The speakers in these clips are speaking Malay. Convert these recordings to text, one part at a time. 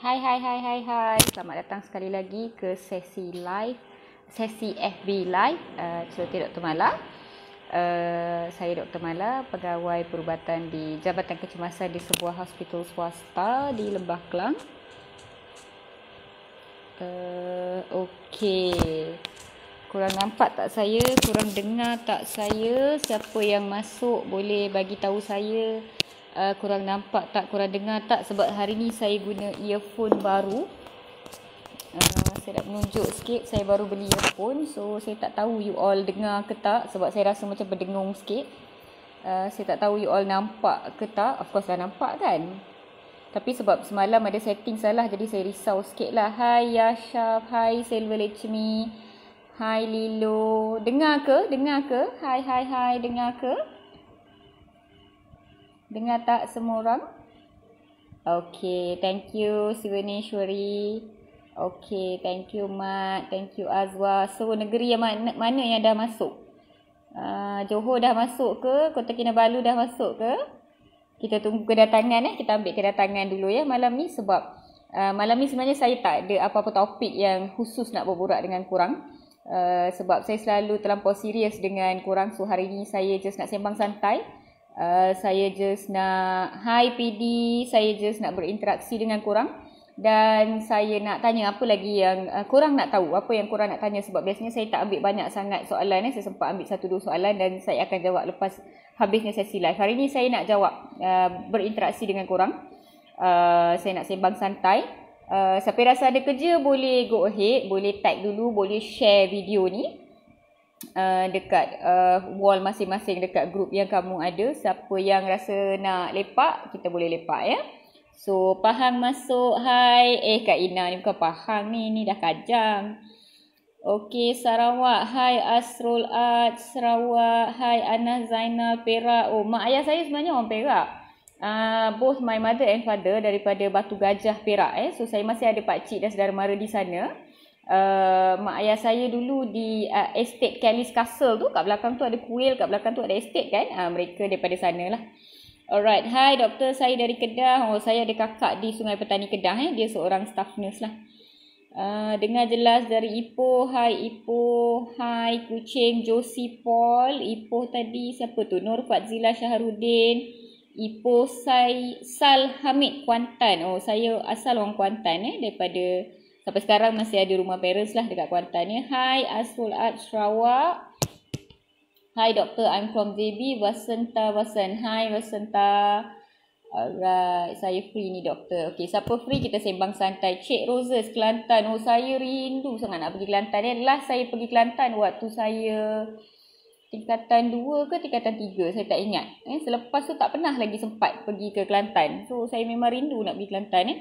Hai hai hai hai hai. Selamat datang sekali lagi ke sesi live sesi FB live eh uh, Dr. Mala. Uh, saya Dr. Mala, pegawai perubatan di Jabatan Kecemasan di sebuah hospital swasta di Lembah Kelang. Uh, okey. Kurang nampak tak saya, kurang dengar tak saya. Siapa yang masuk boleh bagi tahu saya uh, kurang nampak tak kurang dengar tak sebab hari ni saya guna earphone baru uh, saya nak menunjuk sikit saya baru beli earphone so saya tak tahu you all dengar ke tak sebab saya rasa macam berdengung sikit uh, saya tak tahu you all nampak ke tak of course dah nampak kan tapi sebab semalam ada setting salah jadi saya risau sikit lah Hi Yashaf hi Silver Lechmi Hai Lilo, dengar ke? Dengar ke? Hai hai hai, dengar ke? Dengar tak semua orang? Okay, thank you Sivani Shuri. Okay, thank you Mat. Thank you Azwa. So, negeri yang mana, mana yang dah masuk? Uh, Johor dah masuk ke? Kota Kinabalu dah masuk ke? Kita tunggu kedatangan eh. Kita ambil kedatangan dulu ya malam ni sebab uh, malam ni sebenarnya saya tak ada apa-apa topik yang khusus nak berbual dengan kurang. Uh, sebab saya selalu terlampau serius dengan kurang. So, hari ni saya just nak sembang santai. Uh, saya just nak hi PD, saya just nak berinteraksi dengan korang dan saya nak tanya apa lagi yang uh, korang nak tahu, apa yang korang nak tanya sebab biasanya saya tak ambil banyak sangat soalan eh. Saya sempat ambil satu dua soalan dan saya akan jawab lepas habisnya sesi live. Hari ni saya nak jawab uh, berinteraksi dengan korang. Uh, saya nak sembang santai. Uh, siapa rasa ada kerja boleh go ahead, boleh tag dulu, boleh share video ni. Uh, dekat uh, wall masing-masing dekat grup yang kamu ada siapa yang rasa nak lepak kita boleh lepak ya so pahang masuk hai eh kak ina ni bukan pahang ni ni dah kajang Okay Sarawak, hai Astrol Art, Sarawak, hai Ana Zainal, Perak Oh mak ayah saya sebenarnya orang Perak uh, Both my mother and father daripada Batu Gajah Perak eh So saya masih ada pakcik dan saudara mara di sana Eh, mak ayah saya dulu di uh, estate Kelly's Castle tu kat belakang tu ada kuil kat belakang tu ada estate kan uh, mereka daripada sana lah Alright, hi doktor, saya dari Kedah. Oh, saya ada kakak di Sungai Petani Kedah. Eh. Dia seorang staff nurse lah. Uh, dengar jelas dari Ipoh. hi Ipoh. hi kucing Josie Paul. Ipoh tadi siapa tu? Nur Fadzila Syahrudin. Ipoh Sai Sal Hamid Kuantan. Oh saya asal orang Kuantan eh daripada Sampai sekarang masih ada di rumah parents lah dekat Kuantan ni. Hi Asful Art Sarawak. Hi doktor, I'm from JB. Vasanta Vasan. Hi Vasanta. Alright, saya free ni doktor. Okay, siapa free kita sembang santai. Cik Roses, Kelantan. Oh, saya rindu sangat nak pergi Kelantan. Eh, last saya pergi Kelantan waktu saya tingkatan 2 ke tingkatan 3. Saya tak ingat. Eh, selepas tu tak pernah lagi sempat pergi ke Kelantan. So, saya memang rindu nak pergi Kelantan. Eh.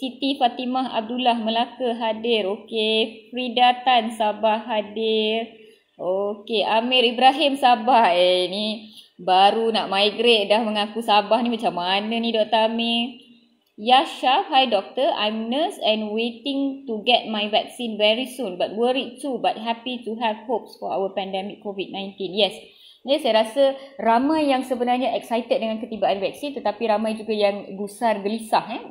Siti Fatimah Abdullah Melaka hadir. Okey, Frida Tan Sabah hadir. Okey, Amir Ibrahim Sabah. Eh, ni baru nak migrate dah mengaku Sabah ni macam mana ni Dr. Amir? Yasha, hi doctor. I'm nurse and waiting to get my vaccine very soon. But worried too, but happy to have hopes for our pandemic COVID-19. Yes, jadi saya rasa ramai yang sebenarnya excited dengan ketibaan vaksin tetapi ramai juga yang gusar gelisah eh?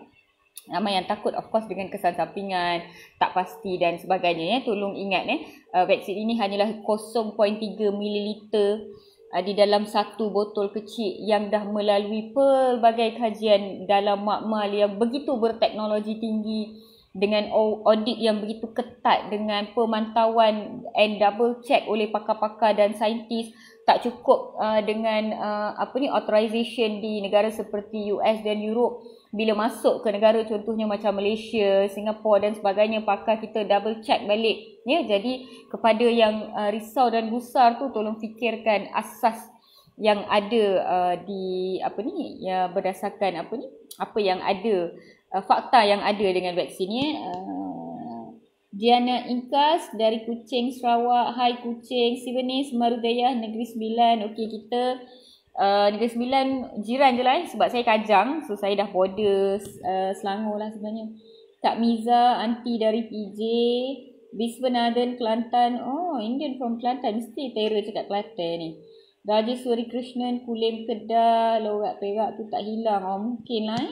Nama yang takut of course dengan kesan sampingan tak pasti dan sebagainya ya tolong ingat ya uh, vaksin ini hanyalah 0.3 ml uh, di dalam satu botol kecil yang dah melalui pelbagai kajian dalam makmal yang begitu berteknologi tinggi dengan audit yang begitu ketat dengan pemantauan and double check oleh pakar-pakar dan saintis tak cukup uh, dengan uh, apa ni authorization di negara seperti US dan Europe bila masuk ke negara contohnya macam Malaysia, Singapura dan sebagainya pakar kita double check balik ya jadi kepada yang uh, risau dan gusar tu tolong fikirkan asas yang ada uh, di apa ni ya berdasarkan apa ni apa yang ada uh, fakta yang ada dengan vaksin ni ya. uh, Diana Inkas dari kucing Sarawak hai kucing, Sivenis Marudaya Negeri Sembilan okey kita Eh, Negeri Sembilan jiran je lah eh. sebab saya Kajang so saya dah border uh, eh, Selangor lah sebenarnya Kak Miza, aunty dari PJ Viswanathan, Kelantan Oh, Indian from Kelantan Mesti terror cakap Kelantan ni Raja Suri Krishnan, Kulim Kedah Lorak Perak tu tak hilang Oh, mungkin lah eh uh,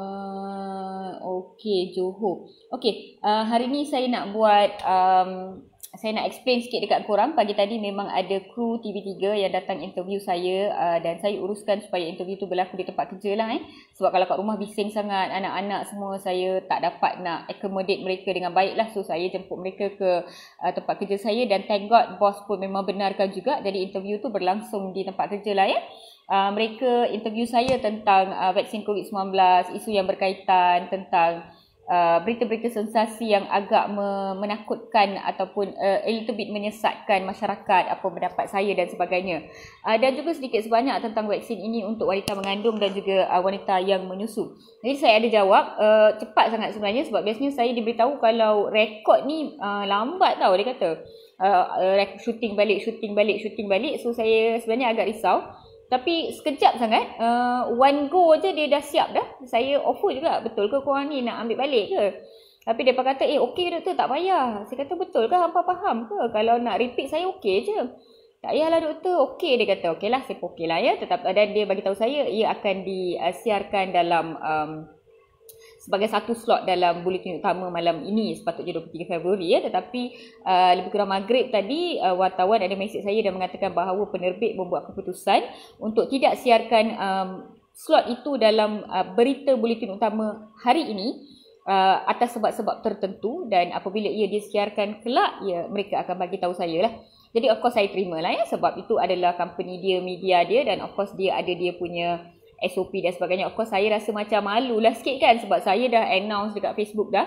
eh, Okay, Johor Okay, uh, hari ni saya nak buat um, saya nak explain sikit dekat korang pagi tadi memang ada kru TV3 yang datang interview saya uh, dan saya uruskan supaya interview tu berlaku di tempat kerja lah eh. Sebab kalau kat rumah bising sangat, anak-anak semua saya tak dapat nak accommodate mereka dengan baik lah. So saya jemput mereka ke uh, tempat kerja saya dan thank God bos pun memang benarkan juga jadi interview tu berlangsung di tempat kerja lah ya. Eh. Uh, mereka interview saya tentang uh, vaksin COVID-19, isu yang berkaitan tentang Uh, berita-berita sensasi yang agak menakutkan ataupun uh, a little bit menyesatkan masyarakat apa pendapat saya dan sebagainya. Uh, dan juga sedikit sebanyak tentang vaksin ini untuk wanita mengandung dan juga uh, wanita yang menyusu. Jadi saya ada jawab uh, cepat sangat sebenarnya sebab biasanya saya diberitahu kalau rekod ni uh, lambat tau dia kata. Uh, uh, shooting balik, shooting balik, shooting balik. So saya sebenarnya agak risau. Tapi sekejap sangat, uh, one go je dia dah siap dah. Saya offer juga, betul ke korang ni nak ambil balik ke? Tapi dia kata, eh okey doktor tak payah. Saya kata betul ke? Apa faham ke? Kalau nak repeat saya okey je. Tak payahlah doktor, okey dia kata. Okeylah, saya okeylah ya. Tetap, dan dia bagi tahu saya, ia akan disiarkan dalam um, sebagai satu slot dalam bulletin utama malam ini sepatutnya 23 Februari ya tetapi uh, lebih kurang maghrib tadi uh, wartawan ada mesej saya dan mengatakan bahawa penerbit membuat keputusan untuk tidak siarkan um, slot itu dalam uh, berita bulletin utama hari ini uh, atas sebab-sebab tertentu dan apabila ia disiarkan kelak ya mereka akan bagi tahu saya lah jadi of course saya terima lah ya sebab itu adalah company dia media dia dan of course dia ada dia punya SOP dan sebagainya. Of course saya rasa macam malu lah sikit kan sebab saya dah announce dekat Facebook dah.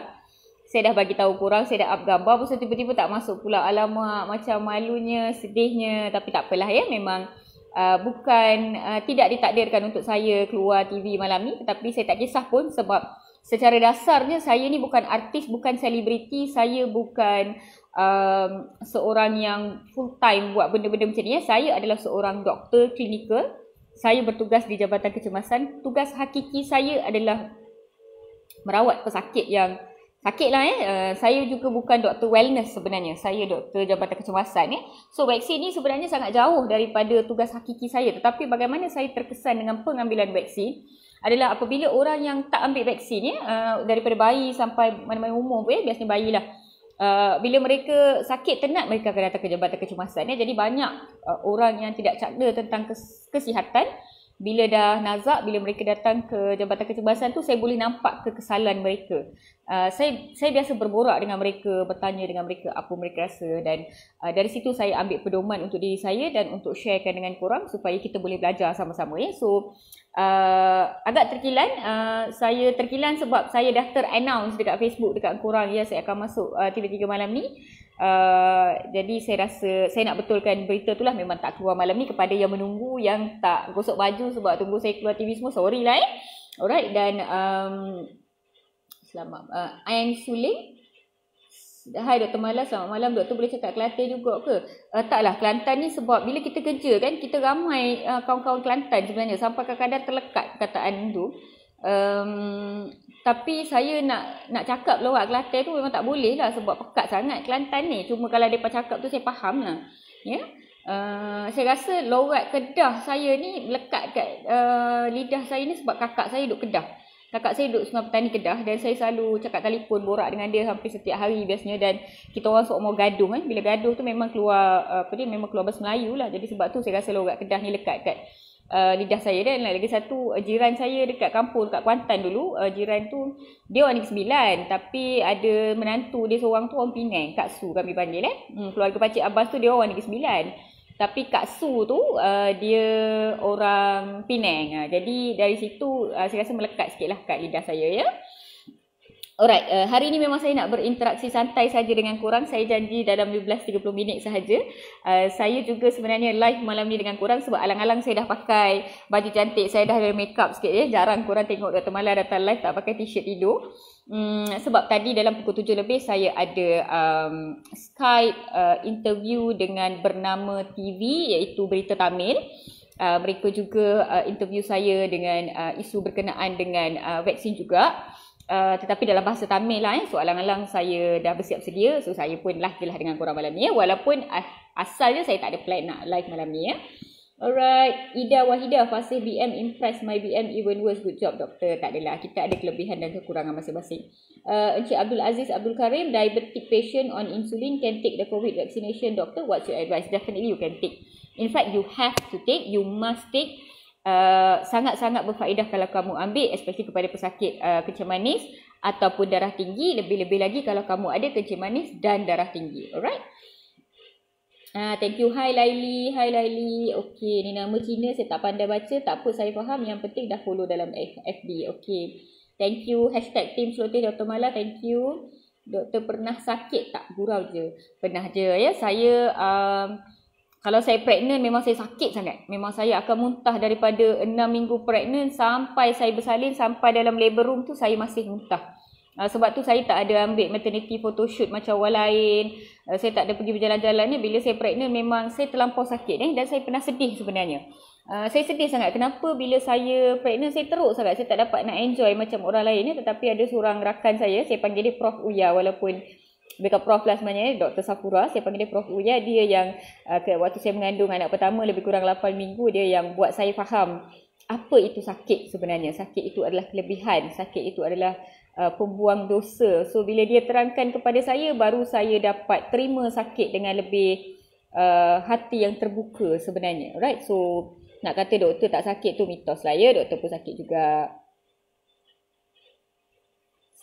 Saya dah bagi tahu korang, saya dah up gambar. Pasal tiba-tiba tak masuk pula. Alamak, macam malunya, sedihnya. Tapi tak apalah ya, memang uh, bukan uh, tidak ditakdirkan untuk saya keluar TV malam ni. Tetapi saya tak kisah pun sebab secara dasarnya saya ni bukan artis, bukan selebriti. Saya bukan um, seorang yang full time buat benda-benda macam ni ya. Saya adalah seorang doktor klinikal saya bertugas di Jabatan Kecemasan, tugas hakiki saya adalah merawat pesakit yang sakit lah eh. Uh, saya juga bukan doktor wellness sebenarnya. Saya doktor Jabatan Kecemasan eh. So vaksin ni sebenarnya sangat jauh daripada tugas hakiki saya. Tetapi bagaimana saya terkesan dengan pengambilan vaksin adalah apabila orang yang tak ambil vaksin ya, eh, uh, daripada bayi sampai mana-mana umur pun eh, biasanya bayi lah. Uh, bila mereka sakit tenat mereka akan datang ke jabatan kecemasan ya. jadi banyak uh, orang yang tidak cakna tentang kes- kesihatan bila dah nazak, bila mereka datang ke Jabatan Kecemasan tu, saya boleh nampak kekesalan mereka. Uh, saya saya biasa berborak dengan mereka, bertanya dengan mereka apa mereka rasa dan uh, dari situ saya ambil pedoman untuk diri saya dan untuk sharekan dengan korang supaya kita boleh belajar sama-sama. Ya. So, uh, agak terkilan. Uh, saya terkilan sebab saya dah ter-announce dekat Facebook, dekat korang, ya saya akan masuk uh, tiga-tiga malam ni. Uh, jadi saya rasa saya nak betulkan berita tu lah memang tak keluar malam ni kepada yang menunggu yang tak gosok baju sebab tunggu saya keluar TV semua sorry lah eh alright dan um, selamat uh, Ayan Suling Hai Dr. Malas, selamat malam. Doktor boleh cakap Kelantan juga ke? Uh, taklah, Kelantan ni sebab bila kita kerja kan, kita ramai uh, kawan-kawan Kelantan sebenarnya. Sampai kadang-kadang terlekat kataan tu. Um, tapi saya nak nak cakap lewat Kelantan tu memang tak boleh lah sebab pekat sangat Kelantan ni. Cuma kalau mereka cakap tu saya faham lah. Ya? Yeah? Uh, saya rasa lorat kedah saya ni lekat kat uh, lidah saya ni sebab kakak saya duduk kedah. Kakak saya duduk sungai petani kedah dan saya selalu cakap telefon borak dengan dia hampir setiap hari biasanya dan kita orang sok mau gaduh. Eh? Bila gaduh tu memang keluar eh, apa dia memang keluar bahasa Melayu lah. Jadi sebab tu saya rasa lorat kedah ni lekat kat uh, uh, lidah saya dan lagi satu uh, jiran saya dekat kampung dekat Kuantan dulu uh, jiran tu dia orang negeri 9 tapi ada menantu dia seorang tu orang Penang Kak Su kami panggil eh hmm, keluarga pacik Abbas tu dia orang negeri 9 tapi Kak Su tu uh, dia orang Penang. Uh, jadi dari situ uh, saya rasa melekat sikit lah kat lidah saya ya. Alright, uh, hari ini memang saya nak berinteraksi santai saja dengan korang. Saya janji dalam 15-30 minit sahaja. Uh, saya juga sebenarnya live malam ni dengan korang sebab alang-alang saya dah pakai baju cantik. Saya dah ada make up sikit ya. Jarang korang tengok Dr. Mala datang live tak pakai t-shirt tidur. Hmm, sebab tadi dalam pukul 7 lebih saya ada um, Skype uh, interview dengan bernama TV iaitu Berita Tamil. Uh, mereka juga uh, interview saya dengan uh, isu berkenaan dengan uh, vaksin juga. Eh, tetapi dalam bahasa Tamil lah eh, soalan-alang saya dah bersiap sedia. So, saya pun lahirlah dengan korang malam ni Eh. Walaupun asalnya saya tak ada plan nak live malam ni ya. Eh. Alright, Ida Wahida, Fasih BM, impress my BM, even worse, good job doktor. Tak adalah, kita ada kelebihan dan kekurangan masing-masing. Uh, Encik Abdul Aziz Abdul Karim, diabetic patient on insulin, can take the COVID vaccination doctor. what's your advice? Definitely you can take. In fact, you have to take, you must take Uh, sangat-sangat berfaedah kalau kamu ambil especially kepada pesakit uh, kencing manis ataupun darah tinggi lebih-lebih lagi kalau kamu ada kencing manis dan darah tinggi alright Ah, uh, thank you. Hi Laili. Hi Laili. Okay, ni nama Cina. Saya tak pandai baca. Tak apa, saya faham. Yang penting dah follow dalam FB. Okay. Thank you. Hashtag team slotih Dr. Mala. Thank you. Doktor pernah sakit tak? Gurau je. Pernah je. Ya, saya... uh, kalau saya pregnant memang saya sakit sangat. Memang saya akan muntah daripada 6 minggu pregnant sampai saya bersalin sampai dalam labor room tu saya masih muntah. Uh, sebab tu saya tak ada ambil maternity photoshoot macam orang lain. Uh, saya tak ada pergi berjalan-jalan ni bila saya pregnant memang saya terlampau sakit ni eh? dan saya pernah sedih sebenarnya. Uh, saya sedih sangat kenapa bila saya pregnant saya teruk sangat saya tak dapat nak enjoy macam orang lain ni eh? tetapi ada seorang rakan saya saya panggil dia Prof Uya walaupun Bekap prof lah sebenarnya Dr. Sakura saya panggil dia prof Uya dia yang uh, waktu saya mengandung anak pertama lebih kurang 8 minggu dia yang buat saya faham apa itu sakit sebenarnya sakit itu adalah kelebihan sakit itu adalah uh, pembuang dosa so bila dia terangkan kepada saya baru saya dapat terima sakit dengan lebih uh, hati yang terbuka sebenarnya right so nak kata doktor tak sakit tu mitos lah ya doktor pun sakit juga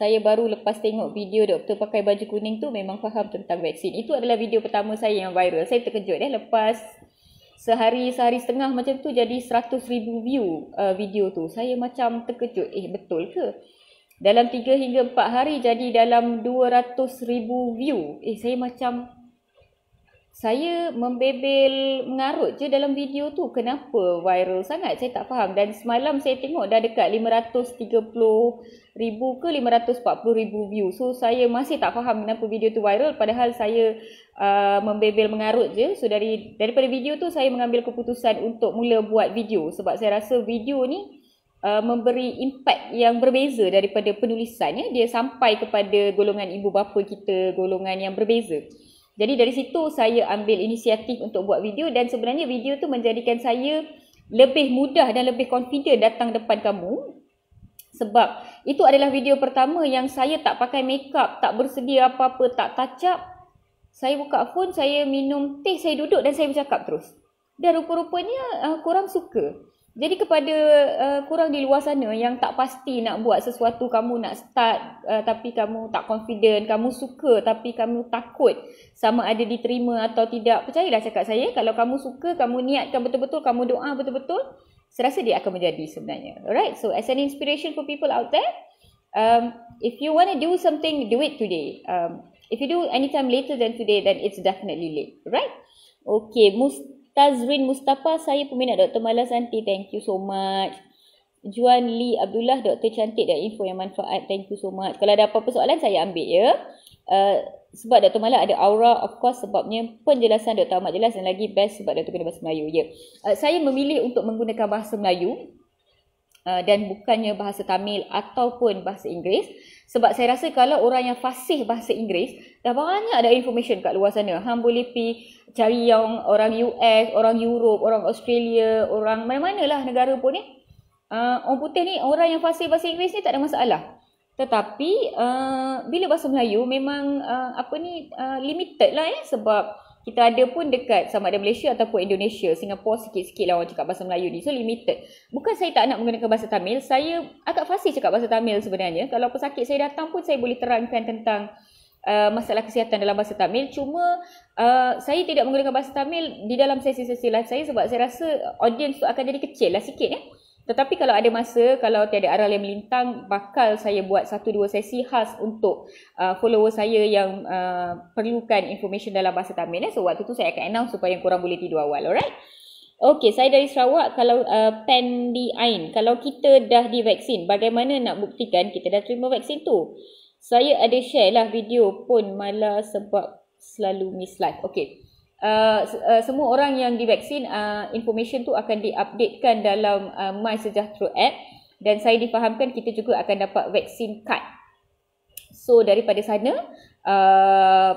saya baru lepas tengok video doktor pakai baju kuning tu memang faham tentang vaksin. Itu adalah video pertama saya yang viral. Saya terkejut eh lepas sehari sehari setengah macam tu jadi ribu view uh, video tu. Saya macam terkejut eh betul ke? Dalam 3 hingga 4 hari jadi dalam ribu view. Eh saya macam saya membebel mengarut je dalam video tu kenapa viral sangat saya tak faham dan semalam saya tengok dah dekat 530 ribu ke 540 ribu view so saya masih tak faham kenapa video tu viral padahal saya uh, membebel mengarut je so dari daripada video tu saya mengambil keputusan untuk mula buat video sebab saya rasa video ni uh, memberi impak yang berbeza daripada penulisannya dia sampai kepada golongan ibu bapa kita golongan yang berbeza jadi dari situ saya ambil inisiatif untuk buat video dan sebenarnya video tu menjadikan saya lebih mudah dan lebih confident datang depan kamu sebab itu adalah video pertama yang saya tak pakai makeup, tak bersedia apa-apa, tak touch up. Saya buka phone, saya minum teh, saya duduk dan saya bercakap terus. Dan rupa-rupanya uh, ah, korang suka. Jadi kepada uh, kurang di luar sana yang tak pasti nak buat sesuatu, kamu nak start uh, tapi kamu tak confident, kamu suka tapi kamu takut sama ada diterima atau tidak. Percayalah cakap saya, kalau kamu suka, kamu niatkan betul-betul, kamu doa betul-betul, saya rasa dia akan menjadi sebenarnya. Alright, so as an inspiration for people out there, um, if you want to do something, do it today. Um, if you do anytime later than today, then it's definitely late. Right? Okay, Mustafa. Tazrin Mustafa, saya peminat Dr. Malah Santi. Thank you so much. Juan Lee Abdullah, Dr. Cantik dan info yang manfaat. Thank you so much. Kalau ada apa-apa soalan, saya ambil ya. Uh, sebab Dr. Malah ada aura, of course sebabnya penjelasan Dr. Ahmad jelas dan lagi best sebab Dr. kena bahasa Melayu. Ya. Yeah. Uh, saya memilih untuk menggunakan bahasa Melayu uh, dan bukannya bahasa Tamil ataupun bahasa Inggeris. Sebab saya rasa kalau orang yang fasih bahasa Inggeris, dah banyak ada information kat luar sana. Han boleh pi cari yang orang US, orang Europe, orang Australia, orang mana-mana lah negara pun ni. Uh, orang putih ni, orang yang fasih bahasa Inggeris ni tak ada masalah. Tetapi uh, bila bahasa Melayu memang uh, apa ni uh, limited lah ya eh, sebab kita ada pun dekat sama ada Malaysia ataupun Indonesia. Singapura sikit-sikit lah orang cakap bahasa Melayu ni. So limited. Bukan saya tak nak menggunakan bahasa Tamil. Saya agak fasih cakap bahasa Tamil sebenarnya. Kalau pesakit saya datang pun saya boleh terangkan tentang uh, masalah kesihatan dalam bahasa Tamil. Cuma uh, saya tidak menggunakan bahasa Tamil di dalam sesi-sesi live saya sebab saya rasa audience tu akan jadi kecil lah sikit. Eh? Tetapi kalau ada masa, kalau tiada arah yang melintang, bakal saya buat satu dua sesi khas untuk uh, follower saya yang uh, perlukan information dalam bahasa Tamil. Eh. So, waktu tu saya akan announce supaya korang boleh tidur awal. Alright? Okay, saya dari Sarawak. Kalau uh, pen di Ain, kalau kita dah di vaksin, bagaimana nak buktikan kita dah terima vaksin tu? Saya ada share lah video pun malah sebab selalu miss live. Okay uh, uh, semua orang yang divaksin uh, information tu akan diupdatekan dalam uh, My Sejahtera app dan saya difahamkan kita juga akan dapat vaksin card. So daripada sana uh,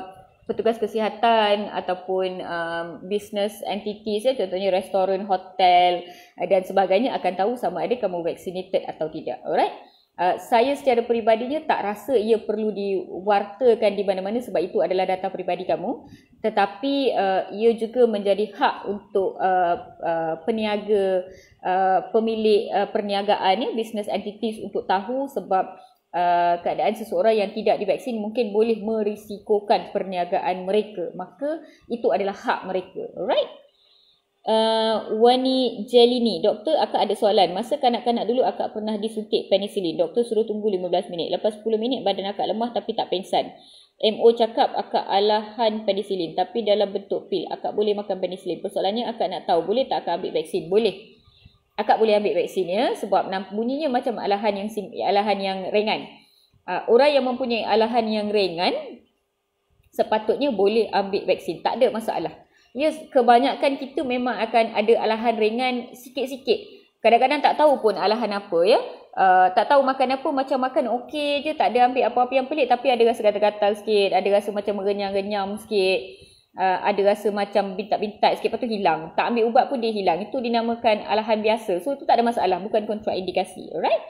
petugas kesihatan ataupun um, business entities ya contohnya restoran, hotel uh, dan sebagainya akan tahu sama ada kamu vaccinated atau tidak. Alright? Uh, saya secara peribadinya tak rasa ia perlu diwartakan di mana-mana sebab itu adalah data peribadi kamu tetapi uh, ia juga menjadi hak untuk uh, uh, peniaga uh, pemilik uh, perniagaan ya business entities untuk tahu sebab Uh, keadaan seseorang yang tidak divaksin mungkin boleh merisikokan perniagaan mereka maka itu adalah hak mereka right uh, Wani Jelini. Doktor, akak ada soalan. Masa kanak-kanak dulu akak pernah disuntik penicillin. Doktor suruh tunggu 15 minit. Lepas 10 minit badan akak lemah tapi tak pensan. MO cakap akak alahan penicillin tapi dalam bentuk pil. Akak boleh makan penicillin. Persoalannya akak nak tahu boleh tak akak ambil vaksin? Boleh. Akak boleh ambil vaksin ya sebab bunyinya macam alahan yang alahan yang ringan. Uh, orang yang mempunyai alahan yang ringan sepatutnya boleh ambil vaksin. Tak ada masalah yes, kebanyakan kita memang akan ada alahan ringan sikit-sikit. Kadang-kadang tak tahu pun alahan apa ya. Uh, tak tahu makan apa, macam makan okey je, tak ada ambil apa-apa yang pelik tapi ada rasa gatal-gatal sikit, ada rasa macam merenyam-renyam sikit. Uh, ada rasa macam bintak-bintak sikit lepas tu hilang. Tak ambil ubat pun dia hilang. Itu dinamakan alahan biasa. So itu tak ada masalah, bukan kontraindikasi. Alright?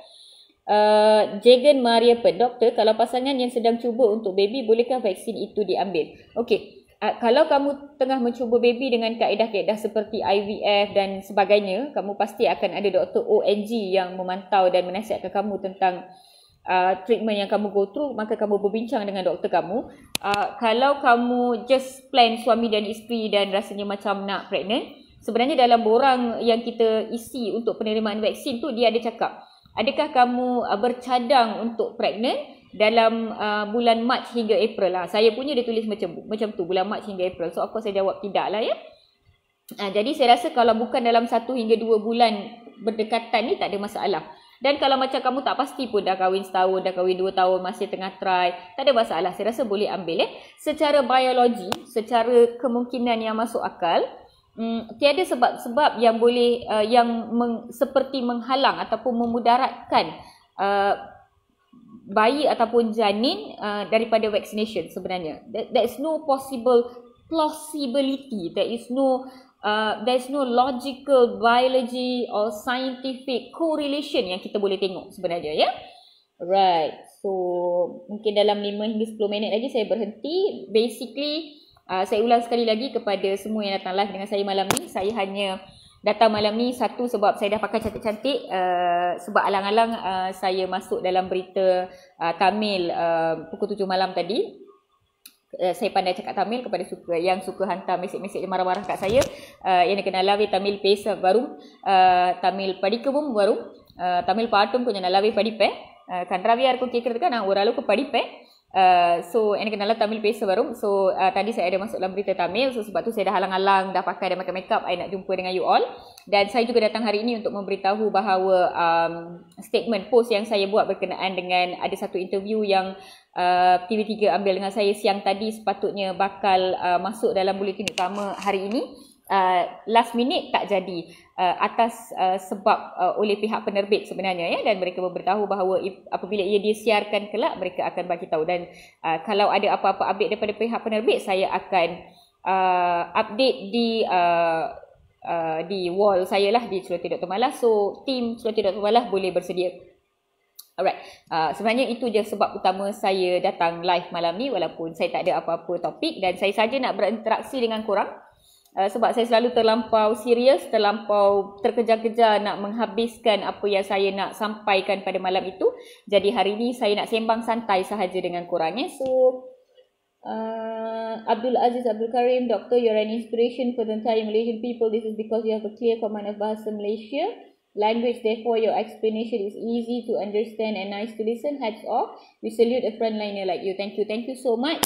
Uh, Jagan Maria Pen Doktor, kalau pasangan yang sedang cuba untuk baby Bolehkah vaksin itu diambil? Okey, uh, kalau kamu tengah mencuba baby dengan kaedah-kaedah seperti IVF dan sebagainya, kamu pasti akan ada doktor ONG yang memantau dan menasihatkan kamu tentang uh, treatment yang kamu go through, maka kamu berbincang dengan doktor kamu. Uh, kalau kamu just plan suami dan isteri dan rasanya macam nak pregnant, sebenarnya dalam borang yang kita isi untuk penerimaan vaksin tu dia ada cakap, adakah kamu uh, bercadang untuk pregnant dalam uh, bulan Mac hingga April lah. Saya punya dia tulis macam macam tu bulan Mac hingga April. So aku saya jawab tidak lah ya. Uh, jadi saya rasa kalau bukan dalam satu hingga dua bulan berdekatan ni tak ada masalah. Dan kalau macam kamu tak pasti pun dah kahwin setahun, dah kahwin dua tahun, masih tengah try. Tak ada masalah. Saya rasa boleh ambil eh. Secara biologi, secara kemungkinan yang masuk akal, Hmm, tiada sebab-sebab yang boleh uh, yang meng, seperti menghalang ataupun memudaratkan uh, bayi ataupun janin uh, daripada vaccination sebenarnya There is no possible plausibility there is no uh, is no logical biology or scientific correlation yang kita boleh tengok sebenarnya ya yeah? right so mungkin dalam 5 hingga 10 minit lagi saya berhenti basically uh, saya ulang sekali lagi kepada semua yang datang live dengan saya malam ni saya hanya datang malam ni satu sebab saya dah pakai cantik-cantik uh, sebab alang-alang uh, saya masuk dalam berita uh, Tamil uh, pukul tujuh malam tadi saya pandai cakap Tamil kepada suka yang suka hantar mesej-mesej yang marah-marah kat saya uh, yang kena lawi Tamil pesa baru uh, Tamil padikum warum uh, Tamil paatum konja nalave padipen uh, kanravia irukum kekkuradhukku na kan, oralukku padipen Uh, so எனக்கு நல்ல Tamil பேச வரும் so uh, tadi saya ada masuk dalam berita Tamil so sebab tu saya dah halang-halang dah pakai dan makeup makeup I nak jumpa dengan you all dan saya juga datang hari ini untuk memberitahu bahawa um, statement post yang saya buat berkenaan dengan ada satu interview yang uh, TV3 ambil dengan saya siang tadi sepatutnya bakal uh, masuk dalam buletin utama hari ini Uh, last minute tak jadi uh, atas uh, sebab uh, oleh pihak penerbit sebenarnya ya dan mereka memberitahu bahawa if, apabila ia disiarkan kelak mereka akan bagi tahu dan uh, kalau ada apa-apa update daripada pihak penerbit saya akan uh, update di uh, Uh, di wall saya lah di Celoteh Dr. Malas so team Celoteh Dr. Malas boleh bersedia Alright, uh, sebenarnya itu je sebab utama saya datang live malam ni walaupun saya tak ada apa-apa topik dan saya saja nak berinteraksi dengan korang uh, sebab saya selalu terlampau serius, terlampau terkejar-kejar nak menghabiskan apa yang saya nak sampaikan pada malam itu. Jadi hari ini saya nak sembang santai sahaja dengan korang eh. So uh, Abdul Aziz Abdul Karim, Doctor, you're an inspiration for the entire Malaysian people. This is because you have a clear command of bahasa Malaysia. Language, therefore, your explanation is easy to understand and nice to listen. Hats off. We salute a frontliner like you. Thank you. Thank you so much.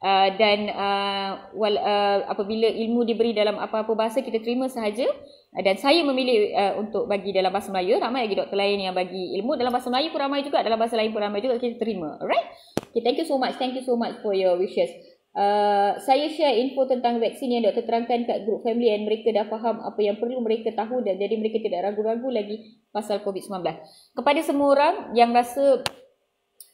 Uh, dan uh, wal, uh, apabila ilmu diberi dalam apa-apa bahasa kita terima sahaja uh, dan saya memilih uh, untuk bagi dalam bahasa Melayu ramai lagi doktor lain yang bagi ilmu dalam bahasa Melayu pun ramai juga dalam bahasa lain pun ramai juga kita terima alright okay, thank you so much thank you so much for your wishes uh, saya share info tentang vaksin yang doktor terangkan kat group family and mereka dah faham apa yang perlu mereka tahu dan jadi mereka tidak ragu-ragu lagi pasal COVID-19 kepada semua orang yang rasa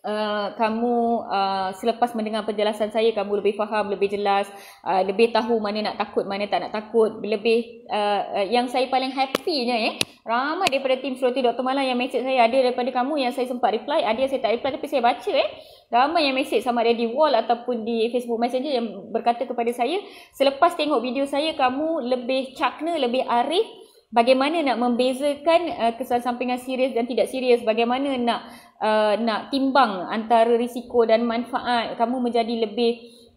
Eh, kamu uh, selepas mendengar penjelasan saya kamu lebih faham lebih jelas uh, lebih tahu mana nak takut mana tak nak takut lebih uh, uh, yang saya paling happynya eh ramai daripada tim Sloti Dr malah yang mesej saya ada daripada kamu yang saya sempat reply ada yang saya tak reply tapi saya baca eh ramai yang mesej sama ada di wall ataupun di Facebook Messenger yang berkata kepada saya selepas tengok video saya kamu lebih cakna lebih arif bagaimana nak membezakan uh, kesan sampingan serius dan tidak serius bagaimana nak uh, nak timbang antara risiko dan manfaat kamu menjadi lebih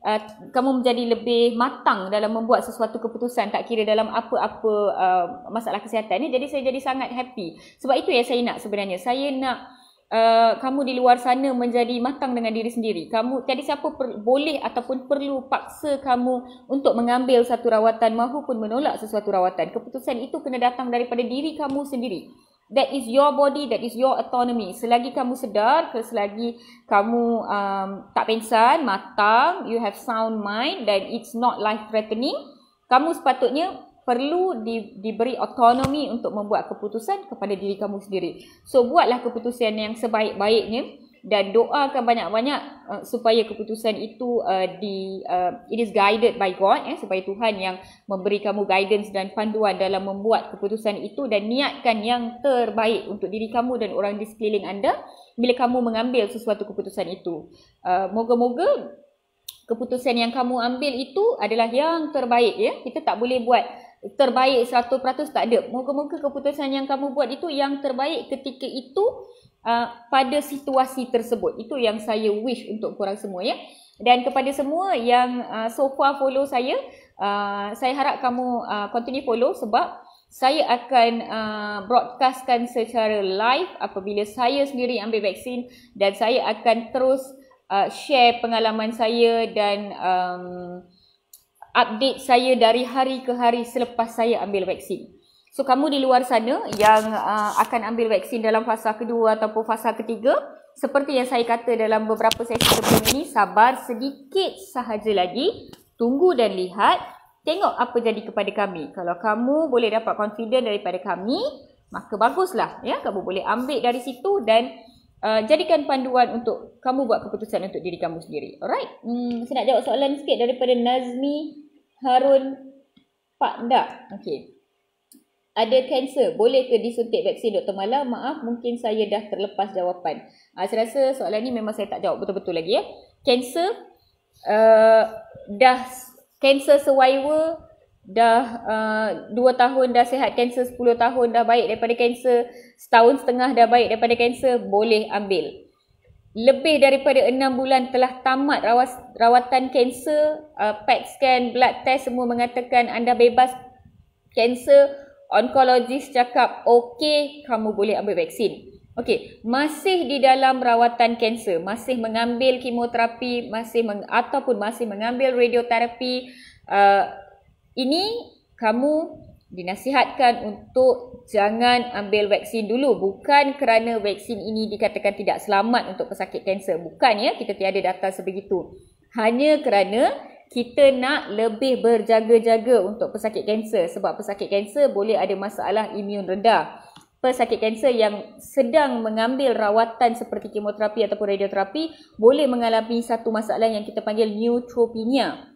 uh, kamu menjadi lebih matang dalam membuat sesuatu keputusan tak kira dalam apa-apa uh, masalah kesihatan ni jadi saya jadi sangat happy sebab itu yang saya nak sebenarnya saya nak Uh, kamu di luar sana menjadi matang dengan diri sendiri. Kamu tiada siapa per, boleh ataupun perlu paksa kamu untuk mengambil satu rawatan mahupun menolak sesuatu rawatan. Keputusan itu kena datang daripada diri kamu sendiri. That is your body, that is your autonomy. Selagi kamu sedar, selagi kamu um, tak pensan, matang, you have sound mind dan it's not life threatening, kamu sepatutnya perlu di, diberi autonomy untuk membuat keputusan kepada diri kamu sendiri. So, buatlah keputusan yang sebaik-baiknya dan doakan banyak-banyak uh, supaya keputusan itu uh, di uh, it is guided by God eh supaya Tuhan yang memberi kamu guidance dan panduan dalam membuat keputusan itu dan niatkan yang terbaik untuk diri kamu dan orang di sekeliling anda bila kamu mengambil sesuatu keputusan itu uh, moga-moga keputusan yang kamu ambil itu adalah yang terbaik ya kita tak boleh buat terbaik 100% tak ada moga-moga keputusan yang kamu buat itu yang terbaik ketika itu uh, pada situasi tersebut. Itu yang saya wish untuk korang semua ya. Dan kepada semua yang uh, so far follow saya, uh, saya harap kamu uh, continue follow sebab saya akan uh, broadcastkan secara live apabila saya sendiri ambil vaksin dan saya akan terus uh, share pengalaman saya dan um, update saya dari hari ke hari selepas saya ambil vaksin. So kamu di luar sana yang uh, akan ambil vaksin dalam fasa kedua ataupun fasa ketiga, seperti yang saya kata dalam beberapa sesi sebelum ini, sabar sedikit sahaja lagi, tunggu dan lihat, tengok apa jadi kepada kami. Kalau kamu boleh dapat confident daripada kami, maka baguslah ya, kamu boleh ambil dari situ dan uh, jadikan panduan untuk kamu buat keputusan untuk diri kamu sendiri. Alright. Hmm, saya nak jawab soalan sikit daripada Nazmi Harun Pakda. Okay ada kanser, boleh ke disuntik vaksin Dr. Mala? Maaf, mungkin saya dah terlepas jawapan. Uh, saya rasa soalan ni memang saya tak jawab betul-betul lagi ya. Kanser, uh, dah kanser sewaiwa, dah 2 uh, tahun dah sehat kanser, 10 tahun dah baik daripada kanser, setahun setengah dah baik daripada kanser, boleh ambil. Lebih daripada 6 bulan telah tamat rawat, rawatan kanser, uh, PET scan, blood test semua mengatakan anda bebas kanser, onkologis cakap okey kamu boleh ambil vaksin. Okey, masih di dalam rawatan kanser, masih mengambil kemoterapi, masih meng, ataupun masih mengambil radioterapi, uh, ini kamu dinasihatkan untuk jangan ambil vaksin dulu bukan kerana vaksin ini dikatakan tidak selamat untuk pesakit kanser bukan ya kita tiada data sebegitu hanya kerana kita nak lebih berjaga-jaga untuk pesakit kanser sebab pesakit kanser boleh ada masalah imun rendah. Pesakit kanser yang sedang mengambil rawatan seperti kemoterapi ataupun radioterapi boleh mengalami satu masalah yang kita panggil neutropenia.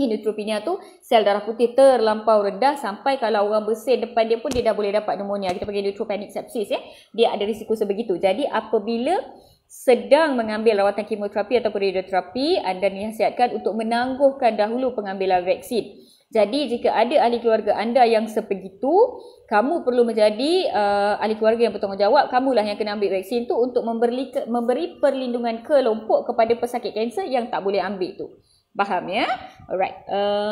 Neutropenia tu sel darah putih terlampau rendah sampai kalau orang bersin depan dia pun dia dah boleh dapat pneumonia. Kita panggil neutropenic sepsis ya. Dia ada risiko sebegitu. Jadi apabila sedang mengambil rawatan kemoterapi ataupun radioterapi, anda dinasihatkan untuk menangguhkan dahulu pengambilan vaksin. Jadi jika ada ahli keluarga anda yang sebegitu, kamu perlu menjadi uh, ahli keluarga yang bertanggungjawab, kamulah yang kena ambil vaksin tu untuk memberi, memberi perlindungan kelompok kepada pesakit kanser yang tak boleh ambil tu. Faham ya? Alright. Um,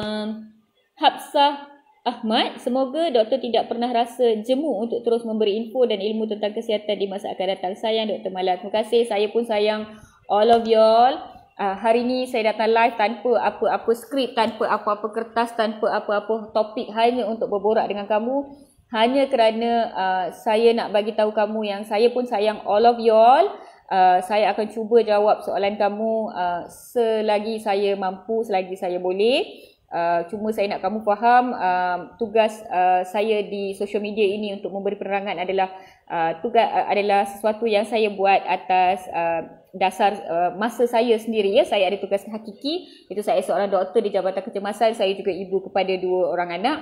eh, Hapsah Ahmad, semoga doktor tidak pernah rasa jemu untuk terus memberi info dan ilmu tentang kesihatan di masa akan datang. Sayang Dr. Malah. Terima kasih. Saya pun sayang all of y'all. Uh, hari ni saya datang live tanpa apa-apa skrip, tanpa apa-apa kertas, tanpa apa-apa topik hanya untuk berborak dengan kamu. Hanya kerana uh, saya nak bagi tahu kamu yang saya pun sayang all of y'all. Uh, saya akan cuba jawab soalan kamu uh, selagi saya mampu, selagi saya boleh. Uh, cuma saya nak kamu faham uh, tugas uh, saya di social media ini untuk memberi penerangan adalah uh, tugas uh, adalah sesuatu yang saya buat atas uh, dasar uh, masa saya sendiri ya saya ada tugas hakiki itu saya seorang doktor di jabatan kecemasan saya juga ibu kepada dua orang anak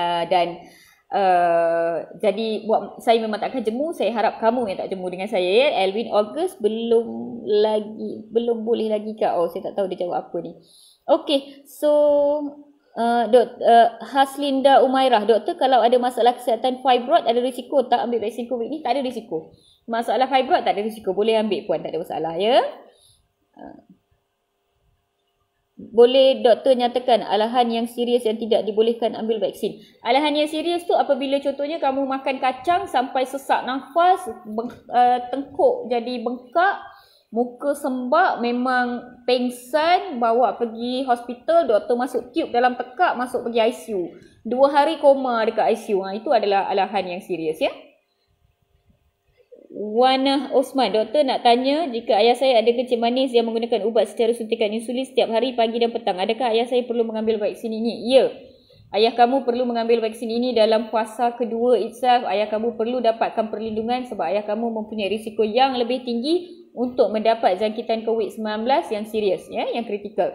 uh, dan uh, jadi buat saya memang takkan jemu saya harap kamu yang tak jemu dengan saya ya Elwin August belum lagi belum boleh lagi ke oh saya tak tahu dia jawab apa ni Okey, so uh, Dr. Uh, Haslinda Umairah, doktor kalau ada masalah kesihatan fibroid ada risiko tak ambil vaksin COVID ni? Tak ada risiko. Masalah fibroid tak ada risiko, boleh ambil pun tak ada masalah ya. Uh, boleh doktor nyatakan alahan yang serius yang tidak dibolehkan ambil vaksin. Alahan yang serius tu apabila contohnya kamu makan kacang sampai sesak nafas, beng, uh, tengkuk jadi bengkak, Muka sembak memang pengsan bawa pergi hospital doktor masuk tube dalam tekak masuk pergi ICU. Dua hari koma dekat ICU. Ha, itu adalah alahan yang serius ya. Wana Osman, doktor nak tanya jika ayah saya ada kecil manis yang menggunakan ubat secara suntikan insulin setiap hari pagi dan petang. Adakah ayah saya perlu mengambil vaksin ini? Ya. Ayah kamu perlu mengambil vaksin ini dalam puasa kedua itself. Ayah kamu perlu dapatkan perlindungan sebab ayah kamu mempunyai risiko yang lebih tinggi untuk mendapat jangkitan COVID-19 yang serius, ya, yang kritikal.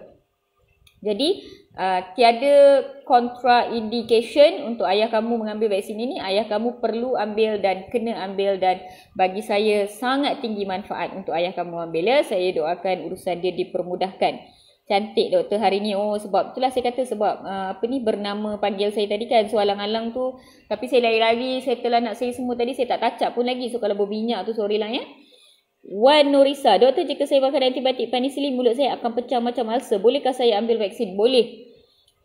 Jadi, uh, tiada contraindication untuk ayah kamu mengambil vaksin ini. Ayah kamu perlu ambil dan kena ambil dan bagi saya sangat tinggi manfaat untuk ayah kamu ambil. Ya. Saya doakan urusan dia dipermudahkan. Cantik doktor hari ni. Oh sebab itulah saya kata sebab uh, apa ni bernama panggil saya tadi kan sualang alang tu. Tapi saya lari-lari settle anak saya semua tadi saya tak touch pun lagi. So kalau berminyak tu sorry lah ya. Wan Nurisa, doktor jika saya makan antibiotik penicillin mulut saya akan pecah macam ulcer. Bolehkah saya ambil vaksin? Boleh.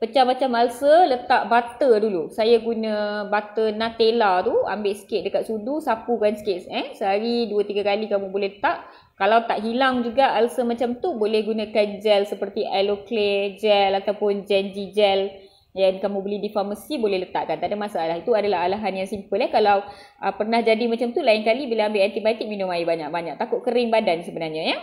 Pecah macam ulcer, letak butter dulu. Saya guna butter Nutella tu, ambil sikit dekat sudu, sapukan sikit eh. Sehari 2 3 kali kamu boleh letak. Kalau tak hilang juga ulcer macam tu, boleh gunakan gel seperti Aloclay gel ataupun Genji gel. gel yang kamu beli di farmasi boleh letakkan tak ada masalah itu adalah alahan yang simple eh kalau uh, pernah jadi macam tu lain kali bila ambil antibiotik minum air banyak-banyak takut kering badan sebenarnya ya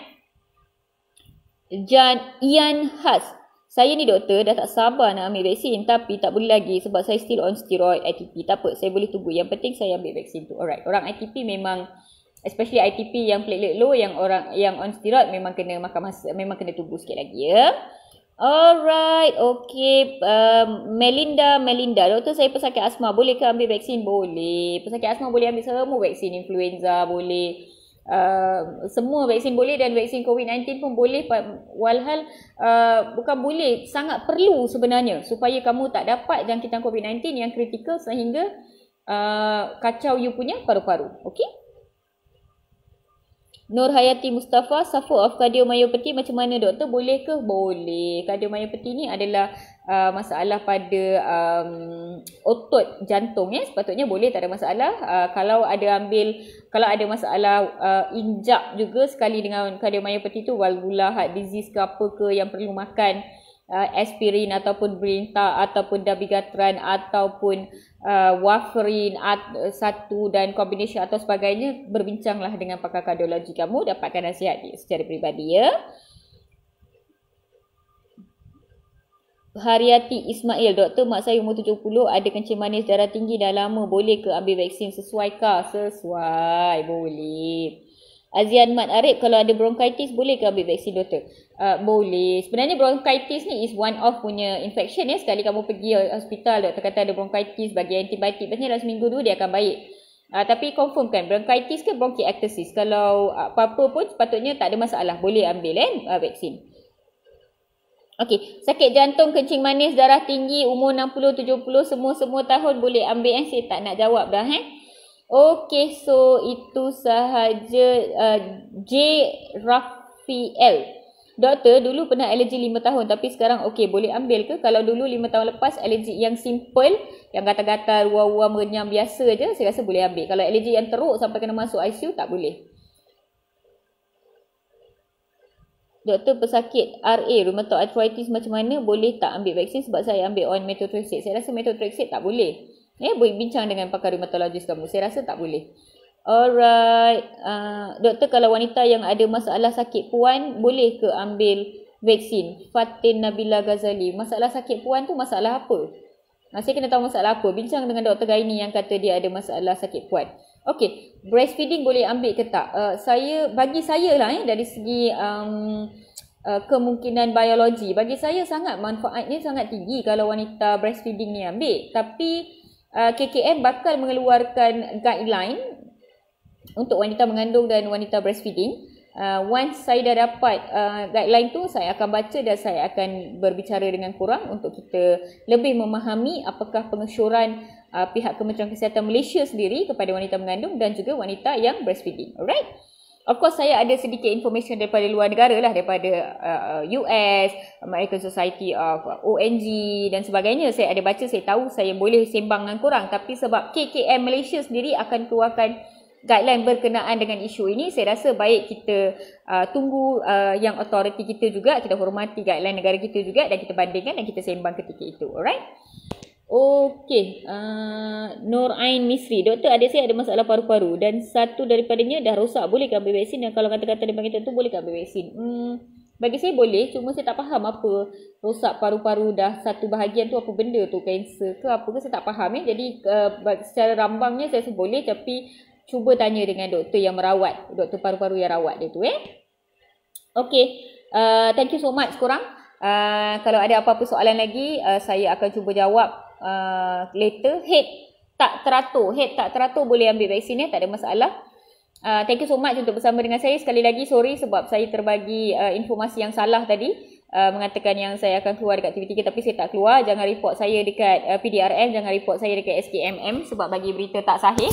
Jan Ian Has saya ni doktor dah tak sabar nak ambil vaksin tapi tak boleh lagi sebab saya still on steroid ITP tak apa saya boleh tunggu yang penting saya ambil vaksin tu alright orang ITP memang especially ITP yang platelet low yang orang yang on steroid memang kena makan masa memang kena tunggu sikit lagi ya Alright, okay. Uh, Melinda, Melinda. Doktor saya pesakit asma. Boleh ke ambil vaksin? Boleh. Pesakit asma boleh ambil semua vaksin. Influenza boleh. Uh, semua vaksin boleh dan vaksin COVID-19 pun boleh walhal uh, bukan boleh sangat perlu sebenarnya supaya kamu tak dapat jangkitan COVID-19 yang kritikal sehingga uh, kacau you punya paru-paru Okay? Nur Hayati Mustafa, suffer of cardiomyopathy macam mana doktor? Boleh ke? Boleh. Cardiomyopathy ni adalah uh, masalah pada um, otot jantung ya. Sepatutnya boleh tak ada masalah. Uh, kalau ada ambil, kalau ada masalah uh, injak juga sekali dengan cardiomyopathy tu, walgula, heart disease ke apa ke yang perlu makan uh, aspirin ataupun berinta ataupun dabigatran ataupun uh, warfarin at, uh, satu dan kombinasi atau sebagainya berbincanglah dengan pakar kardiologi kamu dapatkan nasihat secara peribadi ya Hariati Ismail, doktor mak saya umur 70 ada kencing manis darah tinggi dah lama boleh ke ambil vaksin sesuai ke? Sesuai, boleh. Azian Mat Arif, kalau ada bronkitis boleh ke ambil vaksin doktor? Uh, boleh. Sebenarnya bronchitis ni is one of punya infection ya. Eh. Sekali kamu pergi uh, hospital, doktor kata ada bronchitis bagi antibiotik. Biasanya dalam seminggu dua dia akan baik. Uh, tapi confirmkan bronchitis ke bronchiectasis. Kalau uh, apa-apa pun sepatutnya tak ada masalah. Boleh ambil eh, uh, vaksin. Okey, sakit jantung, kencing manis, darah tinggi, umur 60, 70, semua-semua tahun boleh ambil eh. Saya tak nak jawab dah eh. Okey, so itu sahaja uh, J L Doktor dulu pernah alergi 5 tahun tapi sekarang okey boleh ambil ke? Kalau dulu 5 tahun lepas alergi yang simple, yang gatal-gatal, ruam-ruam, renyam biasa je, saya rasa boleh ambil. Kalau alergi yang teruk sampai kena masuk ICU tak boleh. Doktor pesakit RA, rheumatoid arthritis macam mana boleh tak ambil vaksin sebab saya ambil on metotrexate Saya rasa metotrexate tak boleh. Eh, boleh bincang dengan pakar rheumatologis kamu. Saya rasa tak boleh. Alright. Uh, doktor kalau wanita yang ada masalah sakit puan boleh ke ambil vaksin? Fatin Nabila Ghazali. Masalah sakit puan tu masalah apa? Masih kena tahu masalah apa. Bincang dengan doktor Gaini yang kata dia ada masalah sakit puan. Okay. Breastfeeding boleh ambil ke tak? Uh, saya bagi saya lah eh dari segi um, uh, kemungkinan biologi. Bagi saya sangat manfaatnya sangat tinggi kalau wanita breastfeeding ni ambil. Tapi KKM bakal mengeluarkan guideline untuk wanita mengandung dan wanita breastfeeding. Uh, once saya dah dapat uh, guideline tu, saya akan baca dan saya akan berbicara dengan kurang untuk kita lebih memahami apakah pengesyoran uh, pihak Kementerian Kesihatan Malaysia sendiri kepada wanita mengandung dan juga wanita yang breastfeeding. Alright? Of course, saya ada sedikit information daripada luar negara lah, daripada uh, US, American Society of uh, ONG dan sebagainya. Saya ada baca, saya tahu saya boleh sembang dengan korang. Tapi sebab KKM Malaysia sendiri akan keluarkan guideline berkenaan dengan isu ini saya rasa baik kita uh, tunggu uh, yang authority kita juga kita hormati guideline negara kita juga dan kita bandingkan dan kita sembang ketika itu alright Okay, uh, Nur Ain Misri. Doktor, ada saya ada masalah paru-paru dan satu daripadanya dah rosak. Boleh ambil vaksin? Dan kalau kata-kata dia panggil tu, boleh ambil vaksin? Hmm, bagi saya boleh, cuma saya tak faham apa rosak paru-paru dah satu bahagian tu apa benda tu, kanser ke apa ke, saya tak faham. Eh. Jadi uh, secara rambangnya saya rasa boleh tapi cuba tanya dengan doktor yang merawat, doktor paru-paru yang rawat dia tu eh. Okay, uh, thank you so much korang. Uh, kalau ada apa-apa soalan lagi, uh, saya akan cuba jawab uh, later. Head tak teratur, head tak teratur boleh ambil vaksin ya, tak ada masalah. Uh, thank you so much untuk bersama dengan saya. Sekali lagi sorry sebab saya terbagi uh, informasi yang salah tadi. Uh, mengatakan yang saya akan keluar dekat TV3 tapi saya tak keluar. Jangan report saya dekat uh, PDRM, jangan report saya dekat SKMM sebab bagi berita tak sahih.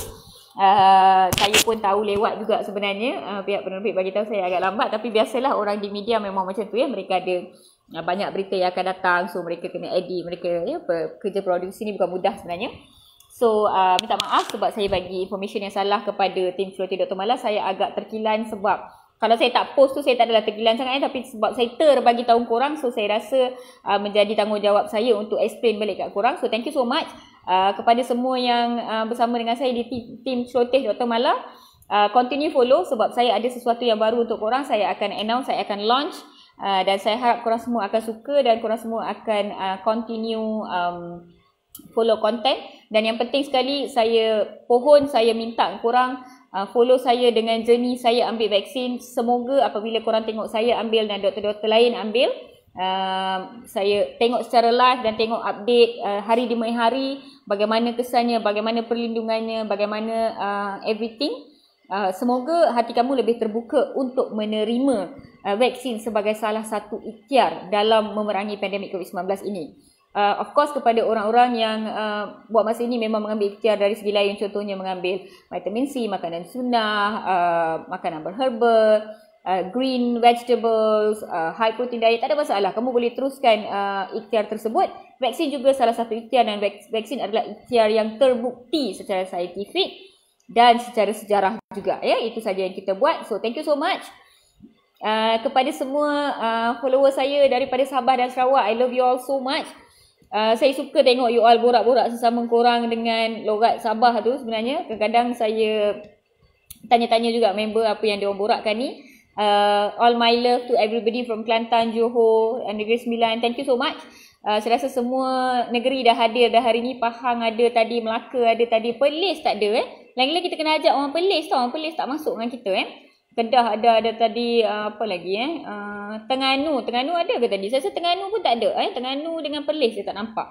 Ah, saya pun tahu lewat juga sebenarnya uh, pihak penerbit bagi tahu saya agak lambat tapi biasalah orang di media memang macam tu ya mereka ada uh, banyak berita yang akan datang so mereka kena edit mereka ya apa kerja produksi ni bukan mudah sebenarnya so uh, minta maaf sebab saya bagi information yang salah kepada tim Floti Dr Malas saya agak terkilan sebab kalau saya tak post tu saya tak adalah terkilan sangat eh tapi sebab saya ter bagi tahu korang so saya rasa uh, menjadi tanggungjawab saya untuk explain balik kat korang so thank you so much Ah, kepada semua yang uh, bersama dengan saya di tim Celoteh Dr. Mala uh, continue follow sebab saya ada sesuatu yang baru untuk korang saya akan announce saya akan launch uh, dan saya harap korang semua akan suka dan korang semua akan uh, continue um, follow content dan yang penting sekali saya pohon saya minta korang uh, follow saya dengan jenis saya ambil vaksin semoga apabila korang tengok saya ambil dan doktor-doktor lain ambil Uh, saya tengok secara live dan tengok update uh, hari demi hari bagaimana kesannya, bagaimana perlindungannya, bagaimana uh, everything. Uh, semoga hati kamu lebih terbuka untuk menerima uh, vaksin sebagai salah satu ikhtiar dalam memerangi pandemik COVID-19 ini. Uh, of course kepada orang-orang yang uh, buat masa ini memang mengambil ikhtiar dari segi lain contohnya mengambil vitamin C, makanan sunnah, uh, makanan berherba uh, green vegetables, uh, high protein diet, tak ada masalah. Kamu boleh teruskan uh, ikhtiar tersebut. Vaksin juga salah satu ikhtiar dan vaksin adalah ikhtiar yang terbukti secara saintifik dan secara sejarah juga. Ya, itu saja yang kita buat. So, thank you so much. Uh, kepada semua uh, follower saya daripada Sabah dan Sarawak, I love you all so much. Uh, saya suka tengok you all borak-borak sesama korang dengan logat Sabah tu sebenarnya. Kadang-kadang saya tanya-tanya juga member apa yang diorang borakkan ni uh, all my love to everybody from Kelantan, Johor, Negeri Sembilan. Thank you so much. Uh, saya rasa semua negeri dah hadir dah hari ni. Pahang ada tadi, Melaka ada tadi. Perlis tak ada eh. Lain-lain kita kena ajak orang Perlis tau. Orang Perlis tak masuk dengan kita eh. Kedah ada ada tadi uh, apa lagi eh. Uh, Tengganu, Tengganu ada ke tadi? Saya rasa Tengganu pun tak ada eh. Tengganu dengan Perlis saya tak nampak.